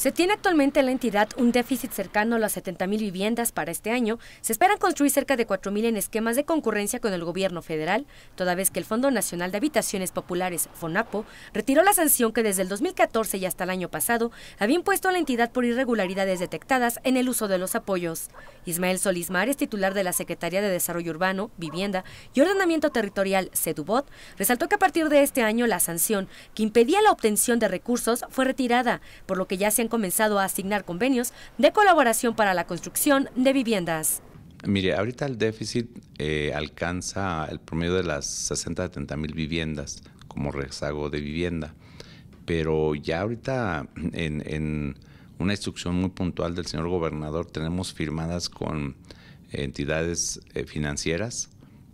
Se tiene actualmente en la entidad un déficit cercano a las 70.000 viviendas para este año. Se esperan construir cerca de 4.000 en esquemas de concurrencia con el gobierno federal, toda vez que el Fondo Nacional de Habitaciones Populares, FONAPO, retiró la sanción que desde el 2014 y hasta el año pasado había impuesto a la entidad por irregularidades detectadas en el uso de los apoyos. Ismael Solismar es titular de la Secretaría de Desarrollo Urbano, Vivienda y Ordenamiento Territorial, (Sedubot), resaltó que a partir de este año la sanción que impedía la obtención de recursos fue retirada, por lo que ya se han comenzado a asignar convenios de colaboración para la construcción de viviendas. Mire, ahorita el déficit eh, alcanza el promedio de las 60 a 70 mil viviendas como rezago de vivienda, pero ya ahorita en, una instrucción muy puntual del señor gobernador tenemos firmadas con entidades eh, financieras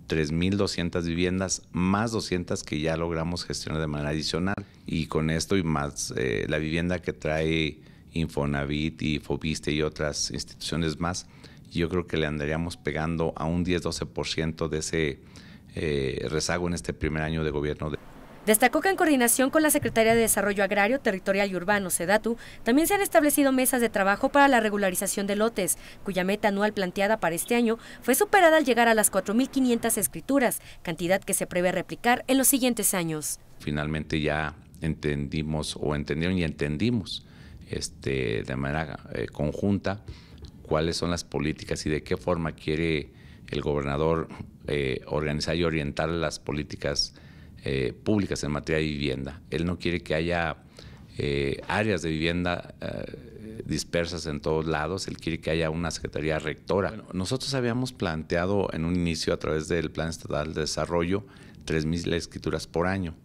3.200 viviendas, más 200 que ya logramos gestionar de manera adicional. Y con esto y más eh, la vivienda que trae Infonavit y Fobiste y otras instituciones más, yo creo que le andaríamos pegando a un 10-12% de ese eh, rezago en este primer año de gobierno. De Destacó que en coordinación con la Secretaría de Desarrollo Agrario, Territorial y Urbano, SEDATU, también se han establecido mesas de trabajo para la regularización de lotes, cuya meta anual planteada para este año fue superada al llegar a las 4.500 escrituras, cantidad que se prevé replicar en los siguientes años. Finalmente ya entendimos o entendieron y entendimos este, de manera eh, conjunta cuáles son las políticas y de qué forma quiere el gobernador eh, organizar y orientar las políticas eh, públicas en materia de vivienda. Él no quiere que haya eh, áreas de vivienda eh, dispersas en todos lados, él quiere que haya una Secretaría Rectora. nosotros habíamos planteado en un inicio a través del Plan Estatal de Desarrollo 3.000 escrituras por año.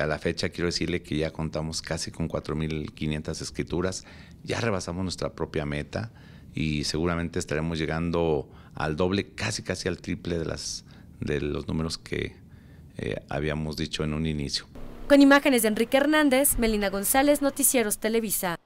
a la fecha quiero decirle que ya contamos casi con 4.500 escrituras, ya rebasamos nuestra propia meta y seguramente estaremos llegando al doble, casi casi al triple de, las, de los números que, eh, habíamos dicho en un inicio. Con imágenes de Enrique Hernández, Melina González, Noticieros Televisa.